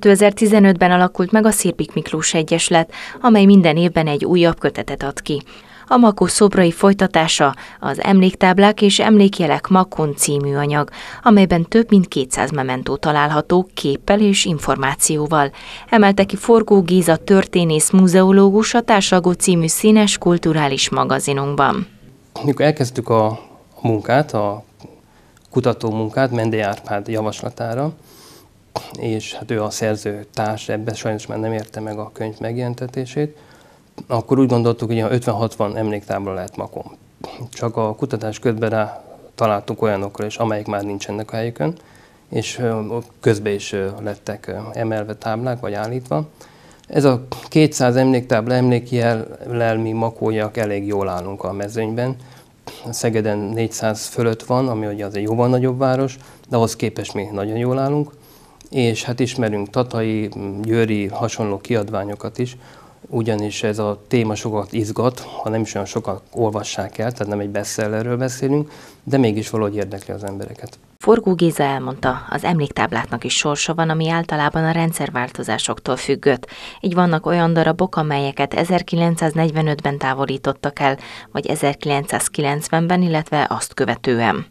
2015-ben alakult meg a Szirpik Miklós Egyeslet, amely minden évben egy újabb kötetet ad ki. A Makó szobrai folytatása az Emléktáblák és Emlékjelek Makon című anyag, amelyben több mint 200 mementó található képpel és információval. Emelte ki Forgó Géza történész múzeológus a Társalgó című színes kulturális magazinunkban. Mikor elkezdtük a munkát, a kutató munkát Mende Árpád javaslatára, és hát ő a szerző társ, ebben sajnos már nem érte meg a könyv megjelentetését, akkor úgy gondoltuk, hogy 50-60 emléktábla lehet makom. Csak a kutatás közben rá találtuk olyanokra is, amelyek már nincsenek a helyükön, és közben is lettek emelve táblák, vagy állítva. Ez a 200 emléktábla emlékjellel mi makójak elég jól állunk a mezőnyben. Szegeden 400 fölött van, ami ugye az egy jóval nagyobb város, de ahhoz képest mi nagyon jól állunk és hát ismerünk tatai, győri, hasonló kiadványokat is, ugyanis ez a téma sokat izgat, ha nem is olyan sokat olvassák el, tehát nem egy bestsellerről beszélünk, de mégis valahogy érdekli az embereket. Forgó Géza elmondta, az emléktáblátnak is sorsa van, ami általában a rendszerváltozásoktól függött. Így vannak olyan darabok, amelyeket 1945-ben távolítottak el, vagy 1990-ben, illetve azt követően.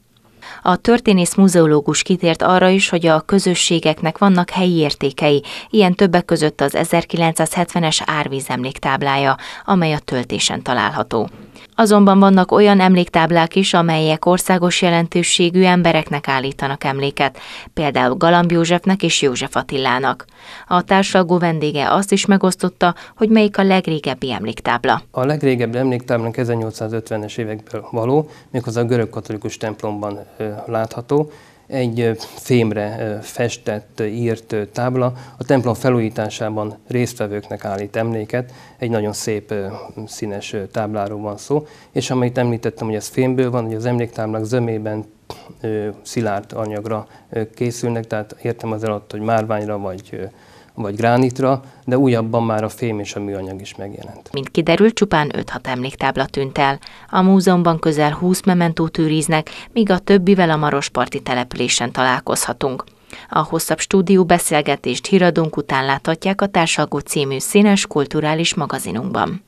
A történész muzeológus kitért arra is, hogy a közösségeknek vannak helyi értékei, ilyen többek között az 1970-es árvíz amely a töltésen található. Azonban vannak olyan emléktáblák is, amelyek országos jelentőségű embereknek állítanak emléket, például Galamb Józsefnek és József Attilának. A társalgó vendége azt is megosztotta, hogy melyik a legrégebbi emléktábla. A legrégebbi emléktábla 1850-es évekből való, méghozzá a görög katolikus templomban látható, egy fémre festett, írt tábla a templom felújításában résztvevőknek állít emléket, egy nagyon szép színes tábláról van szó, és amelyet említettem, hogy ez fémből van, hogy az emléktáblák zömében szilárd anyagra készülnek, tehát értem az alatt, hogy márványra vagy vagy gránitra, de újabban már a fém és a műanyag is megjelent. Mint kiderült, csupán 5-6 emléktábla tűnt el. A múzeumban közel 20 mementót őriznek, míg a többivel a Marosparti településen találkozhatunk. A hosszabb stúdió beszélgetést híradónk után láthatják a Társalgó című színes kulturális magazinunkban.